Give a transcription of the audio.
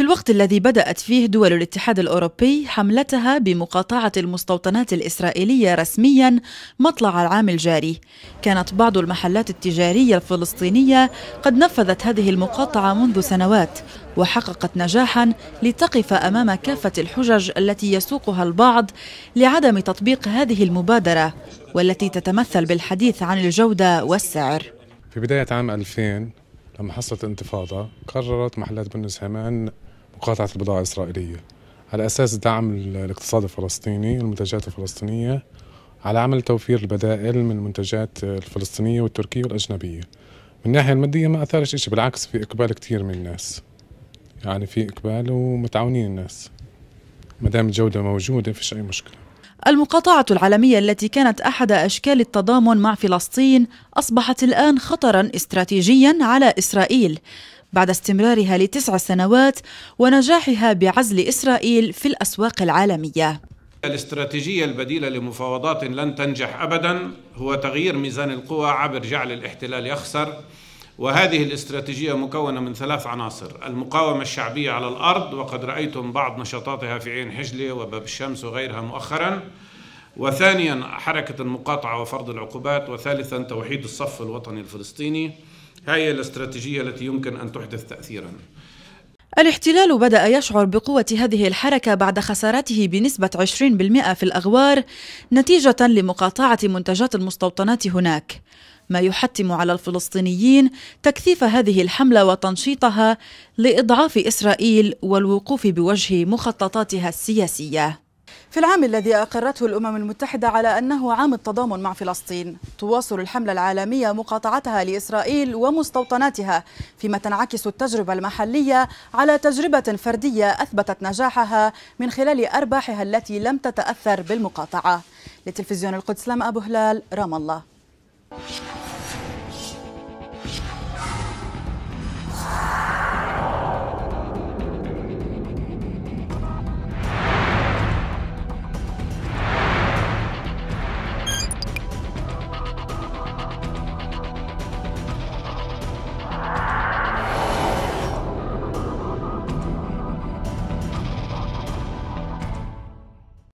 في الوقت الذي بدأت فيه دول الاتحاد الأوروبي حملتها بمقاطعة المستوطنات الإسرائيلية رسميا مطلع العام الجاري كانت بعض المحلات التجارية الفلسطينية قد نفذت هذه المقاطعة منذ سنوات وحققت نجاحا لتقف أمام كافة الحجج التي يسوقها البعض لعدم تطبيق هذه المبادرة والتي تتمثل بالحديث عن الجودة والسعر في بداية عام 2000 لما حصلت انتفاضة قررت محلات بن مقاطعة البضاعة الإسرائيلية على أساس دعم الاقتصاد الفلسطيني والمنتجات الفلسطينية على عمل توفير البدائل من المنتجات الفلسطينية والتركية والأجنبية من الناحية المادية ما أثارش إشي بالعكس في إقبال كتير من الناس يعني في إقبال ومتعاونين الناس ما دام الجودة موجودة فيش أي مشكلة المقاطعة العالمية التي كانت أحد أشكال التضامن مع فلسطين أصبحت الآن خطرا استراتيجيا على إسرائيل بعد استمرارها لتسع سنوات ونجاحها بعزل إسرائيل في الأسواق العالمية الاستراتيجية البديلة لمفاوضات لن تنجح أبدا هو تغيير ميزان القوى عبر جعل الاحتلال يخسر وهذه الاستراتيجية مكونة من ثلاث عناصر المقاومة الشعبية على الأرض وقد رأيتم بعض نشاطاتها في عين حجلة وباب الشمس وغيرها مؤخرا وثانيا حركة المقاطعة وفرض العقوبات وثالثا توحيد الصف الوطني الفلسطيني هاي الاستراتيجية التي يمكن أن تحدث تأثيرا الاحتلال بدأ يشعر بقوة هذه الحركة بعد خسارته بنسبة 20% في الأغوار نتيجة لمقاطعة منتجات المستوطنات هناك ما يحتم على الفلسطينيين تكثيف هذه الحملة وتنشيطها لإضعاف إسرائيل والوقوف بوجه مخططاتها السياسية في العام الذي أقرته الأمم المتحدة على أنه عام التضامن مع فلسطين تواصل الحملة العالمية مقاطعتها لإسرائيل ومستوطناتها فيما تنعكس التجربة المحلية على تجربة فردية أثبتت نجاحها من خلال أرباحها التي لم تتأثر بالمقاطعة لتلفزيون القدس لم أبو هلال رام الله